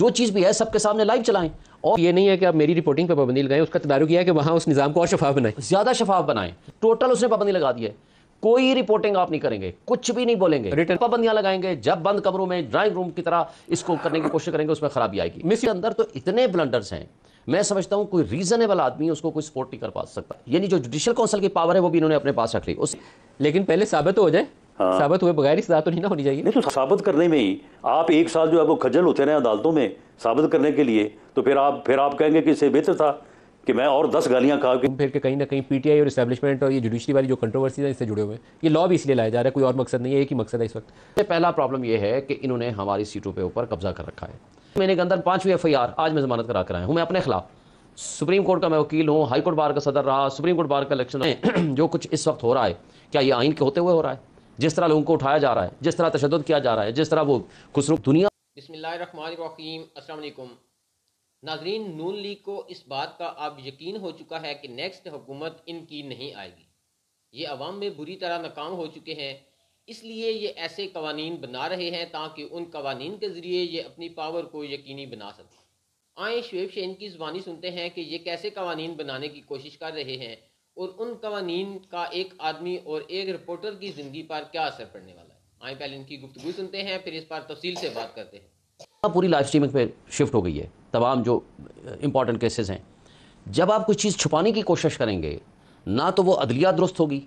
जो चीज़ भी है सबके सामने लाइव चलाएं और ये नहीं है कि आप मेरी रिपोर्टिंग पर पाबंदी लगाएं उसका तदारक किया है कि वहाँ उस निज़ाम को और शफाफ बनाएं ज़्यादा शफाफ बनाएं टोटल उसने पाबंदी लगा दी है कोई रिपोर्टिंग आप नहीं करेंगे कुछ भी नहीं बोलेंगे रिटर्न पाबंदियां लगाएंगे जब बंद कमरों में ड्राइंग रूम की तरह इसको करने की कोशिश करेंगे उसमें खराबी आएगी मिस के अंदर तो इतने ब्लंडर्स हैं मैं समझता हूं कोई रीजनेबल आदमी उसको कोई सपोर्ट नहीं कर पा सकता यानी जो जुडिशल काउंसिल की पावर है वो भी इन्होंने अपने पास रख ली उस लेकिन पहले साबित हो जाए हाँ। साबित हुए बगैर ही सजा तो नहीं ना होनी चाहिए नहीं तो साबित करने में ही आप एक साल जो है वो खजल होते रहे अदालतों में साबित करने के लिए तो फिर आप फिर आप कहेंगे कि इससे बेहतर था कि मैं और दस गालियां खा के फिर कहीं ना कहीं पीटीआई और इस्टेब्लिशमेंट और ये जुडिशरी वाली जो कंट्रोवर्सीज है इससे जुड़े हुए ये लॉ भी इसलिए लाया जा रहा है कोई और मकसद नहीं है एक ही मकसद है इस वक्त पहला प्रॉब्लम ये है कि इन्होंने हमारी सीटों के ऊपर कब्जा कर रखा है मैंने के अंदर पांचवी एफ आज मैं जमानत करा कराया हूँ मैं अपने खिलाफ सुप्रीम कोर्ट का मैं वकील हूँ हाईकोर्ट बार का सदर रहा सुप्रीम कोर्ट बार का इलेक्शन जो कुछ इस वक्त हो रहा है क्या ये आइन के होते हुए हो रहा है जिस तरह लोगों को उठाया जा रहा है जिस तरह तशद किया जा रहा है जिस तरह वो खुसरूफ दुनिया बसमीम नाजरीन नून लीग को इस बात का अब यकीन हो चुका है कि नेक्स्ट हुकूमत इनकी नहीं आएगी ये अवाम में बुरी तरह नाकाम हो चुके हैं इसलिए ये ऐसे कवानीन बना रहे हैं ताकि उन कवानीन के ज़रिए ये अपनी पावर को यकीनी बना सकें आए शुब शेन की जबानी सुनते हैं कि ये कैसे कवानीन बनाने की कोशिश कर रहे हैं और उन कवानीन का एक आदमी और एक रिपोर्टर की ज़िंदगी पर क्या असर पड़ने वाला है आए पहले इनकी गुफ्तु सुनते हैं फिर इस पर तफसील से बात करते हैं पूरी लाइफ स्ट्रीमिंग पे शिफ्ट हो गई है तमाम जो इंपॉर्टेंट केसेस हैं जब आप कोई चीज़ छुपाने की कोशिश करेंगे ना तो वो अदलिया दुरुस्त होगी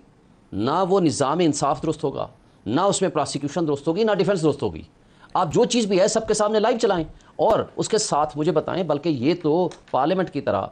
ना वो निज़ाम इंसाफ दुरुस्त होगा ना उसमें प्रोसिक्यूशन दुरुस्त होगी ना डिफेंस दुरुस्त होगी आप जो चीज़ भी है सबके सामने लाइव चलाएं और उसके साथ मुझे बताएं बल्कि ये तो पार्लियामेंट की तरह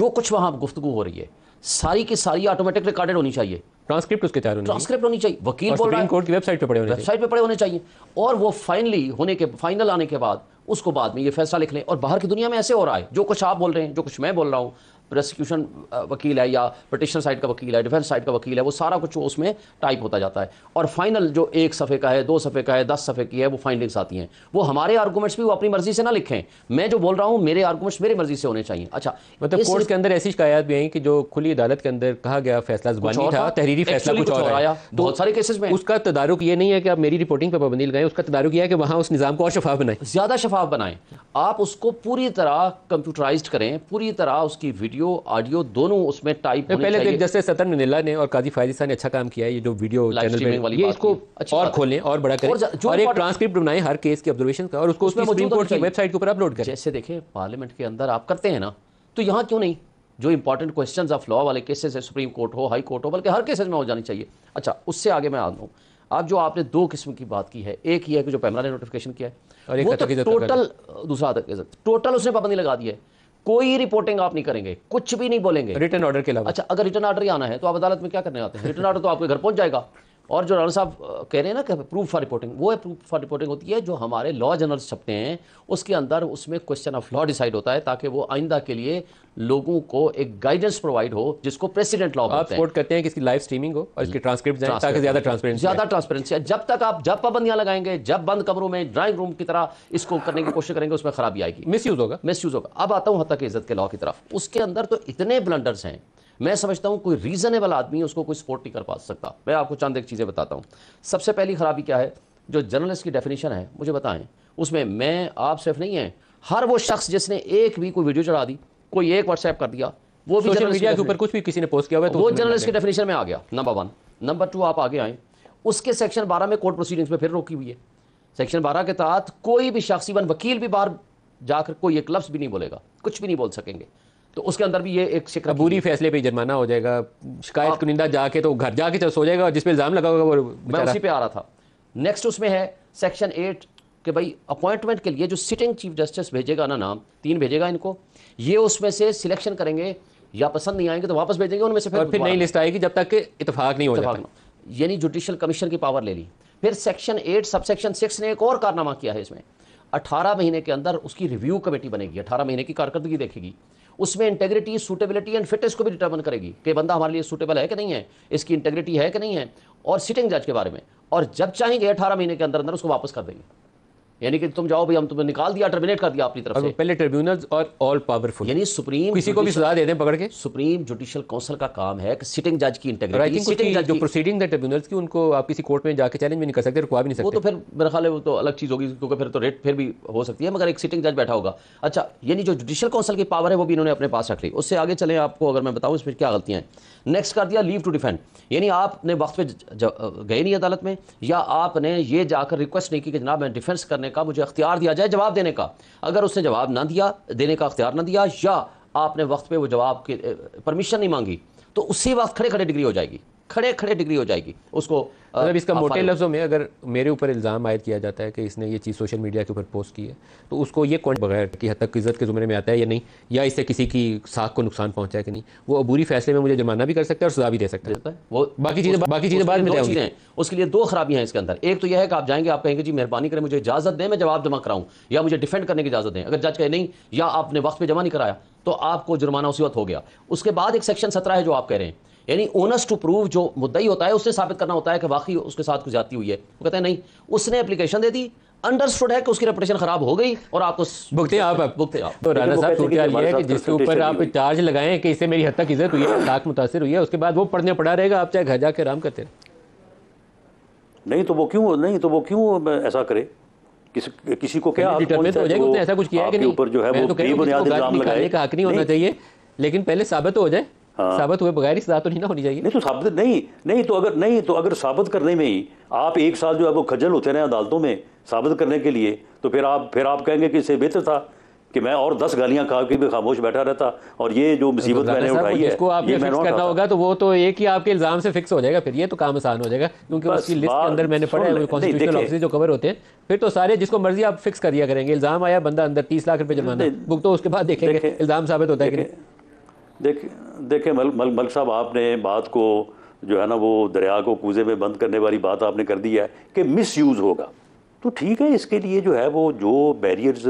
जो कुछ वहाँ गुफ्तु हो रही है सारी की सारी ऑटोमेटिक रिकॉर्डेड होनी चाहिए ट्रांसक्रिप्ट उसके तैयार होनी ट्रांसक्रिप्ट होनी चाहिए वकील बोल रहा है कोर्ट की वेबसाइट पे पड़े होने वेबसाइट पे पड़े होने चाहिए और वो फाइनली होने के फाइनल आने के बाद उसको बाद में ये फैसला लिख लें और बाहर की दुनिया में ऐसे हो रहा है जो कुछ आप बोल रहे हैं जो कुछ मैं बोल रहा हूँ प्रोसिक्यूशन uh, वकील है या पटिशन साइड का वकील है डिफेंस साइड का वकील है वो सारा कुछ उसमें टाइप होता जाता है और फाइनल जो एक सफ़े का है दो सफ़े का है दस सफ़े की है वो फाइंडिंग्स आती हैं वो हमारे आर्गूमेंट्स भी वो अपनी मर्जी से ना लिखें मैं जो बोल रहा हूँ मेरे आर्गूमेंट्स मेरी मर्जी से होने चाहिए अच्छा मतलब कोर्ट के अंदर ऐसी शिकायत भी आई कि जो खुली अदालत के अंदर कहा गया फैसला था तहरीरी फैसला कुछ और आया बहुत सारे केसेज में उसका तदारुक ये नहीं है कि आप मेरी रिपोर्टिंग पर पाबंदी लगाएं उसका तदारुक यह है कि वहाँ उस निज़ाम को और शफाफ बनाएं ज़्यादा शफाफ बनाएं आप उसको पूरी तरह कंप्यूटराइज करें पूरी तरह उसकी वीडियो वीडियो ऑडियो दोनों उसमें टाइप होने पहले देख जैसे सतन नीला ने और काजी फायजी ने अच्छा काम किया है ये जो वीडियो चैनल वाली ये इसको अच्छा और खोलें और बड़ा करें और और एक ट्रांसक्रिप्ट बनाएं हर केस के ऑब्जर्वेशन का और उसको उसमें सुप्रीम कोर्ट की वेबसाइट के ऊपर अपलोड करें जैसे देखें पार्लियामेंट के अंदर आप करते हैं ना तो यहाँ क्यों नहीं जो इंपॉर्टेंट क्वेश्चन ऑफ लॉ वाले केसेस है सुप्रीम कोर्ट हो हाई कोर्ट हो बल्कि हर केसेज में हो जानी चाहिए अच्छा उससे आगे मैं आ रहा आप जो आपने दो किस्म की बात की है एक ही है कि जो पैमरा ने नोटिफिकेशन किया है और एक वो तो टोटल दूसरा टोटल उसने पाबंदी लगा दी है कोई रिपोर्टिंग आप नहीं करेंगे कुछ भी नहीं बोलेंगे रिटर्न ऑर्डर के अलावा अच्छा अगर रिटर्न ऑर्डर ही आना है तो आप अदालत में क्या करने आते हैं रिटर्न ऑर्डर तो आपके घर पहुंच जाएगा और जो राणा साहब कह रहे हैं ना कि प्रूफ फॉर रिपोर्टिंग वो है प्रूफ फॉर रिपोर्टिंग होती है जो हमारे लॉ जनरल छपते हैं उसके अंदर उसमें क्वेश्चन ऑफ लॉ डिसाइड होता है ताकि वो आइंदा के लिए लोगों को एक गाइडेंस प्रोवाइड हो जिसको प्रेसिडेंट लॉ आप सपोर्ट करते हैं कि इसकी लाइव स्ट्रीमिंग हो और इसकी ट्रांसक्रिप्ट hmm. ताकि ज्यादा ट्रांसपेरेंसी ज्यादा ट्रांसपेरेंसी जब तक आप जब पाबंदियां लगाएंगे जब बंद कमरों में ड्राइंग रूम की तरह इसको करने की कोशिश करेंगे उसमें खराबी आएगी मिस यूज होगा मिस यूज होगा अब आता हूँ हत्या की इज्जत के लॉ की तरफ उसके अंदर तो इतने ब्लंडर्स हैं मैं समझता हूँ कोई रीज़नेबल आदमी उसको कोई सपोर्ट नहीं कर पा सकता मैं आपको चंद एक चीज़ें बताता हूँ सबसे पहली ख़राबी क्या है जो जर्नलिस्ट की डेफिनेशन है मुझे बताएं उसमें मैं आप सिर्फ नहीं है हर वो शख्स जिसने एक भी कोई वीडियो चढ़ा दी कोई एक व्हाट्सएप कर दिया वो भी मीडिया के ऊपर कुछ भी किसी ने पोस्ट किया हुआ तो वो जर्नलिस्ट की डेफिनेशन में आ गया नंबर वन नंबर टू आप आगे आए उसके सेक्शन बारह में कोर्ट प्रोसीडिंग्स में फिर रोकी हुई है सेक्शन बारह के तहत कोई भी शख्स इवन वकील भी बाहर जाकर कोई एक लफ्स भी नहीं बोलेगा कुछ भी नहीं बोल सकेंगे तो उसके अंदर भी ये एक शिकत बुरी फैसले पे जुर्माना हो जाएगा शिकायत हाँ। कुनिंदा जाके तो घर जाके तो सो जाएगा जिसमें जिसपे इल्ज़ाम लगा होगा वो मैं उसी पे आ रहा था नेक्स्ट उसमें है सेक्शन एट के भाई अपॉइंटमेंट के लिए जो सिटिंग चीफ जस्टिस भेजेगा ना नाम तीन भेजेगा इनको ये उसमें से सिलेक्शन करेंगे या पसंद नहीं आएंगे तो वापस भेजेंगे उनमें से फिर फिर नई लिस्ट आएगी जब तक इतफाक नहीं होगा यानी जुडिशल कमीशन की पावर ले ली फिर section eight subsection six ने एक और कारनामा किया है इसमें अठारह महीने के अंदर उसकी रिव्यू कमेटी बनेगी अठारह महीने की कारकर्दगी देखेगी उसमें इंटेग्रिटी सूटेबिलिटी एंड फिटनेस को भी डिटर्मन करेगी कि बंदा हमारे लिए सूटेबल है कि नहीं है इसकी इंटेग्रिटी है कि नहीं है और सिटिंग जज के बारे में और जब चाहेंगे अठारह महीने के अंदर अंदर उसको वापस कर देंगे यानी कि तुम जाओ भाई हम तुम्हें निकाल दिया टर्मिनेट कर दिया अपनी तरफ से पहले ट्रिब्यूनल्स और ऑल पावरफुल यानी सुप्रीम किसी को भी सजा दे दें पकड़ के सुप्रीम जुडिशियल काउंसिल का काम है कि सिटिंग जज की इंटेग्रिटी सिटिंग जज जो प्रोसीडिंग है ट्रिब्यूनल्स की उनको आप किसी कोर्ट में जाकर चैलेंज भी नहीं कर सकते रुकवा भी नहीं सकते वो तो फिर मेरा ख्याल है वो तो अलग चीज़ होगी क्योंकि फिर तो रेट फिर भी हो सकती है मगर एक सिटिंग जज बैठा होगा अच्छा यानी जो जुडिशियल काउंसिल की पावर है वो भी इन्होंने अपने पास रख ली उससे आगे चले आपको अगर मैं बताऊँ इसमें क्या गलतियाँ हैं नेक्स्ट कर दिया लीव टू डिफेंड यानी आपने वक्त पर गए नहीं अदालत में या आपने ये जाकर रिक्वेस्ट नहीं की कि जनाब मैं डिफेंस करने करने का मुझे अख्तियार दिया जाए जवाब देने का अगर उसने जवाब ना दिया देने का अख्तियार ना दिया या आपने वक्त पे वो जवाब की परमिशन नहीं मांगी तो उसी वक्त खड़े खड़े डिग्री हो जाएगी खड़े खड़े डिग्री हो जाएगी उसको मतलब इसका मोटे लफ्ज़ों में अगर मेरे ऊपर इल्ज़ाम आयद किया जाता है कि इसने ये चीज़ सोशल मीडिया के ऊपर पोस्ट की है तो उसको ये कौन बगैर कि हद तक इज़्ज़त के ज़ुमरे में आता है या नहीं या इससे किसी की साख को नुकसान पहुँचा है कि नहीं वो अबूरी फैसले में मुझे जुर्माना भी कर सकता है और सजा भी दे सकता है वो बाकी चीज़ें बाकी चीज़ें बाद में चीज़ें उसके लिए दो खराबियाँ हैं इसके अंदर एक तो यह है कि आप जाएंगे आप कहेंगे जी मेहरबानी करें मुझे इजाज़त दें मैं जवाब जमा कराऊँ या मुझे डिफेंड करने की इजाज़त दें अगर जज कहे नहीं या आपने वक्त पर जमा नहीं कराया तो आपको जुर्माना उसी वक्त हो गया उसके बाद एक सेक्शन सत्रह है जो आप कह रहे हैं यानी ओनस टू प्रूव जो मुद्दा ही होता है उससे साबित करना होता है कि वाकई उसके साथ कुछ जाती हुई है वो कहते हैं नहीं उसने एप्लीकेशन दे दी अंडरस्टूड है कि उसकी रेपुटेशन खराब हो गई और आपको भुगते आप भुगते आप तो राना साहब सूरत हाल है कि जिसके ऊपर आप चार्ज लगाएं कि इससे मेरी हद तक इज्जत हुई है लाख मुतासर हुई है उसके बाद वो पढ़ने पड़ा रहेगा आप चाहे घर जाके आराम करते रहे नहीं तो वो क्यों नहीं तो वो क्यों ऐसा करे किस, किसी को क्या तो हो जाएगा उसने ऐसा कुछ किया है कि नहीं ऊपर जो है वो तो बेबुनियाद इल्जाम लगाए का हक नहीं होना चाहिए लेकिन पहले साबित तो हो जाए हाँ। साबित हुए बगैर सजा तो नहीं ना होनी चाहिए नहीं तो साबित नहीं नहीं तो अगर नहीं तो अगर साबित करने में ही आप एक साल जो है वो खजल होते रहे अदालतों में साबित करने के लिए तो फिर आप फिर आप कहेंगे कि इससे बेहतर था कि मैं और दस गालियां खा के भी खामोश बैठा रहता और ये जो मुसीबत तो मैंने उठाई है इसको आपने फिक्स करना होगा तो वो तो एक ही आपके इल्जाम से फिक्स हो जाएगा फिर ये तो काम आसान हो जाएगा क्योंकि उसकी लिस्ट के अंदर मैंने पढ़ा है कॉन्स्टिट्यूशनल ऑफिस जो कवर होते हैं फिर तो सारे जिसको मर्जी आप फिक्स कर दिया करेंगे इल्जाम आया बंदा अंदर तीस लाख रुपए है वो तो उसके बाद देखेंगे इल्जाम साबित होता है कि नहीं देख देखें मल मल मल साहब आपने बात को जो है ना वो दरिया को कूजे में बंद करने वाली बात आपने कर दी है कि मिस यूज़ होगा तो ठीक है इसके लिए जो है वो जो बैरियर्स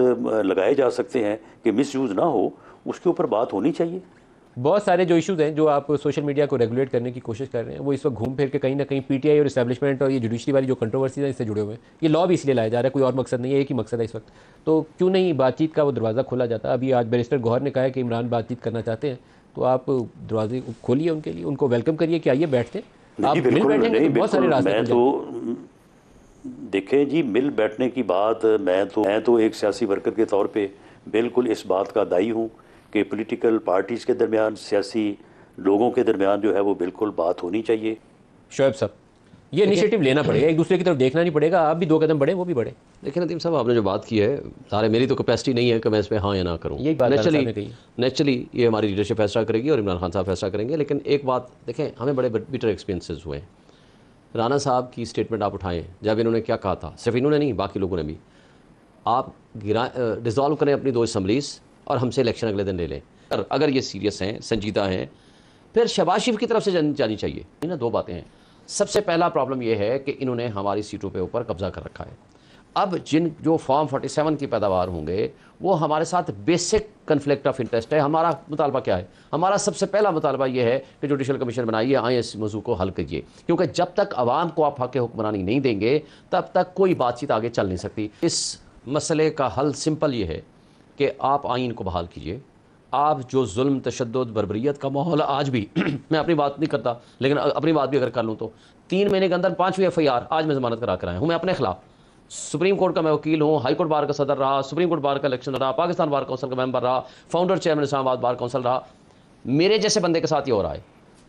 लगाए जा सकते हैं कि मिस यूज़ ना हो उसके ऊपर बात होनी चाहिए बहुत सारे जो इश्यूज़ हैं जो आप सोशल मीडिया को रेगुलेट करने की कोशिश कर रहे हैं वो इस वक्त घूम फिर के कहीं ना कहीं पीटीआई और इस्टेब्लिशमेंट और ये जुडिशरी वाली जो कंट्रोवर्सीज हैं इससे जुड़े हुए हैं ये लॉ भी इसलिए लाया जा रहा है कोई और मकसद नहीं है एक ही मकसद है इस वक्त तो क्यों नहीं बातचीत का वो दरवाज़ा खोला जाता अभी आज बैरिस्टर गौहर ने कहा है कि इमरान बातचीत करना चाहते हैं तो आप दरवाजे खोलिए उनके लिए उनको वेलकम करिए कि आइए बैठते आप मिल बैठेंगे तो बहुत सारे रास्ते तो देखें जी मिल बैठने की बात मैं तो मैं तो एक सियासी वर्कर के तौर पे बिल्कुल इस बात का दाई हूँ कि पॉलिटिकल पार्टीज़ के दरमियान सियासी लोगों के दरमियान जो है वो बिल्कुल बात होनी चाहिए शोएब साहब ये इनिशिएटिव लेना पड़ेगा एक दूसरे की तरफ देखना नहीं पड़ेगा आप भी दो कदम बढ़े वो भी बढ़े लेकिन नदीम साहब आपने जो बात की है सारे मेरी तो कैपेसिटी नहीं है कि मैं इस पर हाँ या ना करूँ ये नेचुरली नेचुरली ये हमारी लीडरशिप फैसला करेगी और इमरान खान साहब फैसला करेंगे लेकिन एक बात देखें हमें बड़े बिटर एक्सपीरियंसेस हुए हैं राना साहब की स्टेटमेंट आप उठाएं जब इन्होंने क्या कहा था सिर्फ इन्होंने नहीं बाकी लोगों ने भी आप गिरा डिज़ोल्व करें अपनी दो असम्बलीस और हमसे इलेक्शन अगले दिन ले लें अगर ये सीरियस हैं संजीदा हैं फिर शबाज की तरफ से जानी चाहिए ना दो बातें हैं सबसे पहला प्रॉब्लम यह है कि इन्होंने हमारी सीटों पे ऊपर कब्जा कर रखा है अब जिन जो फॉर्म 47 की पैदावार होंगे वो हमारे साथ बेसिक कन्फ्लिक्ट ऑफ इंटरेस्ट है हमारा मुतालबा क्या है हमारा सबसे पहला मुतालबा यह है कि जुडिशल कमीशन बनाइए आए इस मौजू को हल करिए क्योंकि जब तक आवाम को आप हक हुक्मरानी नहीं देंगे तब तक कोई बातचीत आगे चल नहीं सकती इस मसले का हल सिंपल ये है कि आप आइन को बहाल कीजिए आप जो जुल्म तशद बरबरीत का माहौल आज भी मैं अपनी बात नहीं करता लेकिन अपनी बात भी अगर कर लूँ तो तीन महीने के अंदर पाँचवीं एफ आई आर आज मैं जमानत करा कर हूँ मैं अपने खिलाफ सुप्रीम कोर्ट का मैं वकील हूँ हाई कोर्ट बार का सदर रहा सुप्रीम कोर्ट बार का इलेक्शन रहा पाकिस्तान बार काउंसिल का मेंबर रहा founder chairman Islamabad bar council रहा मेरे जैसे बंदे के साथ ये हो रहा है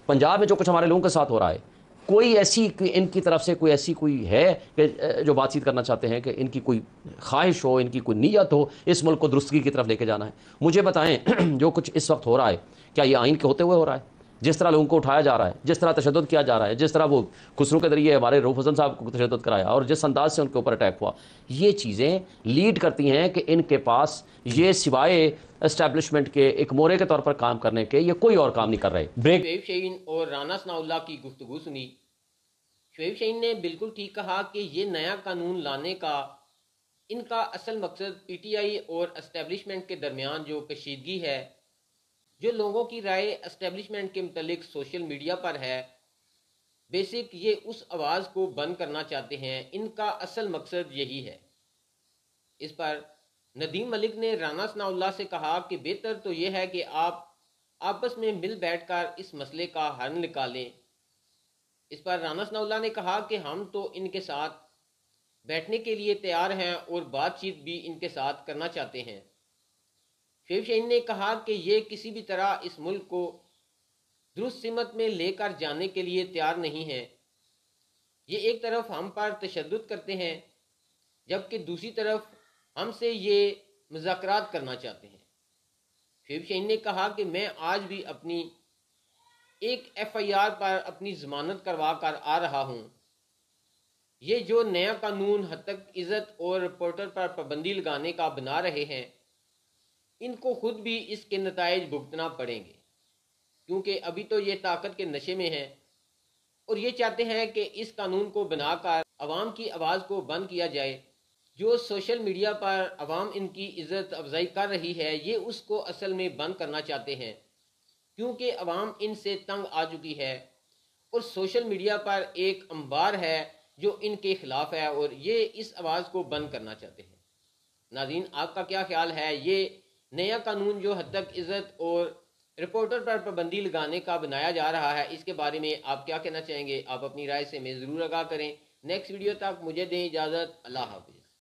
पंजाब में जो कुछ हमारे लोगों के साथ हो रहा है कोई ऐसी इनकी तरफ से कोई ऐसी कोई है कि जो बातचीत करना चाहते हैं कि इनकी कोई ख्वाहिश हो इनकी कोई नीयत हो इस मुल्क को दुरुस्तगी की तरफ लेके जाना है मुझे बताएं जो कुछ इस वक्त हो रहा है क्या ये आइन के होते हुए हो रहा है जिस तरह लोगों को उठाया जा रहा है जिस तरह तशद किया जा रहा है जिस तरह वो खुसरू के जरिए हमारे रूफ हसन साहब को तशद कराया और जिस अंदाज से उनके ऊपर अटैक हुआ ये चीज़ें लीड करती हैं कि इनके पास ये सिवाय इस्टेब्लिशमेंट के एक मोरे के तौर पर काम करने के ये कोई और काम नहीं कर रहे ब्रेक शहीन और राना सनाउल्ला की गुफ्तु सुनी शुब शहीन ने बिल्कुल ठीक कहा कि ये नया कानून लाने का इनका असल मकसद पी टी आई और इस्टेब्लिशमेंट के दरमियान जो कशीदगी है जो लोगों की राय एस्टेब्लिशमेंट के मतलब सोशल मीडिया पर है बेसिक ये उस आवाज़ को बंद करना चाहते हैं इनका असल मकसद यही है इस पर नदीम मलिक ने राना सनाउल्ला से कहा कि बेहतर तो यह है कि आप आपस में मिल बैठकर इस मसले का हल निकालें इस पर राना सनाउल्ला ने कहा कि हम तो इनके साथ बैठने के लिए तैयार हैं और बातचीत भी इनके साथ करना चाहते हैं शहीन ने कहा कि ये किसी भी तरह इस मुल्क को दुरुस्त सिमत में लेकर जाने के लिए तैयार नहीं है ये एक तरफ हम पर तशद करते हैं जबकि दूसरी तरफ हमसे ये मुजाकर करना चाहते हैं शहीन ने कहा कि मैं आज भी अपनी एक एफ आई आर पर अपनी जमानत करवा कर आ रहा हूँ ये जो नया कानून हद तक इज़्ज़त और रिपोर्टर पर पाबंदी लगाने का बना रहे हैं इनको खुद भी इसके नतज भुगतना पड़ेंगे क्योंकि अभी तो ये ताकत के नशे में हैं और ये चाहते हैं कि इस कानून को बनाकर आवाम की आवाज़ को बंद किया जाए जो सोशल मीडिया पर अवाम इनकी इज़्ज़त अफजाई कर रही है ये उसको असल में बंद करना चाहते हैं क्योंकि अवाम इनसे तंग आ चुकी है और सोशल मीडिया पर एक अंबार है जो इनके ख़िलाफ़ है और ये इस आवाज़ को बंद करना चाहते हैं नाजीन आपका क्या ख्याल है ये नया कानून जो हद तक इज्जत और रिपोर्टर पर पाबंदी लगाने का बनाया जा रहा है इसके बारे में आप क्या कहना चाहेंगे आप अपनी राय से हमें ज़रूर आगाह करें नेक्स्ट वीडियो तक मुझे दें इजाज़त अल्लाह हाफिज़